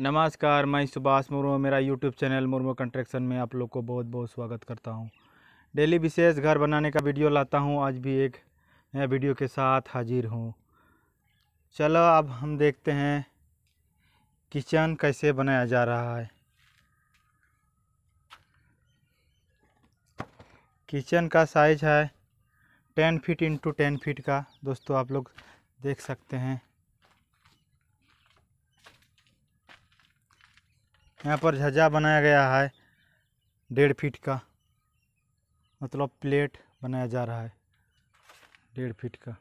नमस्कार मैं सुभाष मुर्मू मेरा यूट्यूब चैनल मुर्मू कंस्ट्रक्शन में आप लोग को बहुत बहुत स्वागत करता हूं डेली विशेष घर बनाने का वीडियो लाता हूं आज भी एक नया वीडियो के साथ हाजिर हूं चलो अब हम देखते हैं किचन कैसे बनाया जा रहा है किचन का साइज है ten feet into ten feet का दोस्तों आप लोग देख सकते हैं यहाँ पर झज्जा बनाया गया है डेढ़ फीट का मतलब प्लेट बनाया जा रहा है डेढ़ फीट का